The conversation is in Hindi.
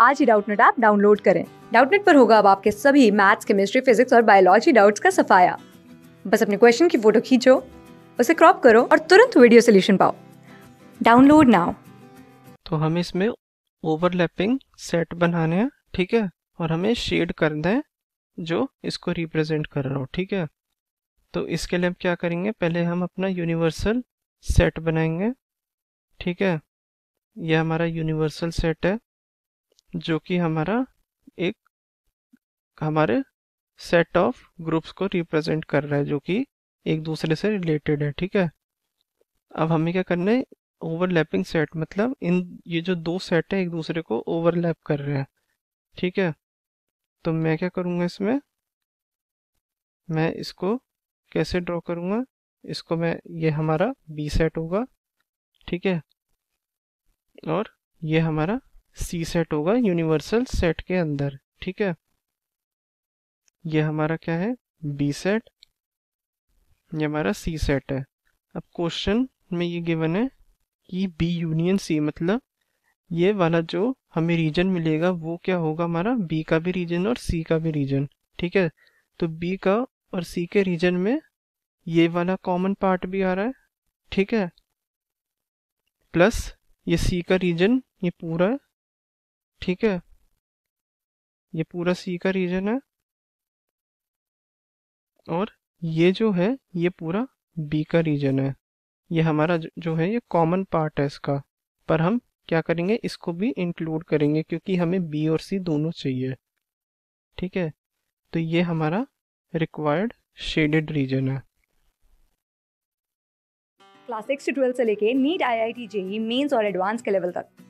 आज ही डाउटनेट ऐप डाउनलोड करें डाउटनेट पर होगा अब आपके सभी मैथ्स केमिस्ट्री फिजिक्स और बायोलॉजी डाउट्स का सफाया बस अपने क्वेश्चन की फोटो खींचो उसे क्रॉप करो और तुरंत वीडियो सोल्यूशन पाओ डाउनलोड नाउ तो हम इसमें ओवरलैपिंग सेट बनाने हैं ठीक है और हमें शेड कर दें जो इसको रिप्रेजेंट कर रहा हो ठीक है तो इसके लिए हम क्या करेंगे पहले हम अपना यूनिवर्सल सेट बनाएंगे ठीक है यह हमारा यूनिवर्सल सेट है जो कि हमारा एक हमारे सेट ऑफ ग्रुप्स को रिप्रेजेंट कर रहा है जो कि एक दूसरे से रिलेटेड है ठीक है अब हमें क्या करना है ओवरलैपिंग सेट मतलब इन ये जो दो सेट है एक दूसरे को ओवरलैप कर रहे हैं ठीक है तो मैं क्या करूँगा इसमें मैं इसको कैसे ड्रॉ करूँगा इसको मैं ये हमारा बी सेट होगा ठीक है और ये हमारा सी सेट होगा यूनिवर्सल सेट के अंदर ठीक है यह हमारा क्या है बी सेट ये हमारा सी सेट है अब क्वेश्चन में ये गिवन है कि बी यूनियन सी मतलब ये वाला जो हमें रीजन मिलेगा वो क्या होगा हमारा बी का भी रीजन और सी का भी रीजन ठीक है तो बी का और सी के रीजन में ये वाला कॉमन पार्ट भी आ रहा है ठीक है प्लस ये सी का रीजन ये पूरा ठीक है ये पूरा सी का रीजन है और ये जो है ये पूरा बी का रीजन है ये हमारा जो है ये कॉमन पार्ट है इसका पर हम क्या करेंगे इसको भी इंक्लूड करेंगे क्योंकि हमें बी और सी दोनों चाहिए ठीक है तो ये हमारा रिक्वायर्ड शेडेड रीजन है क्लास सिक्स से ट्वेल्थ से लेके NEET I I T JEE mains और एडवांस के लेवल तक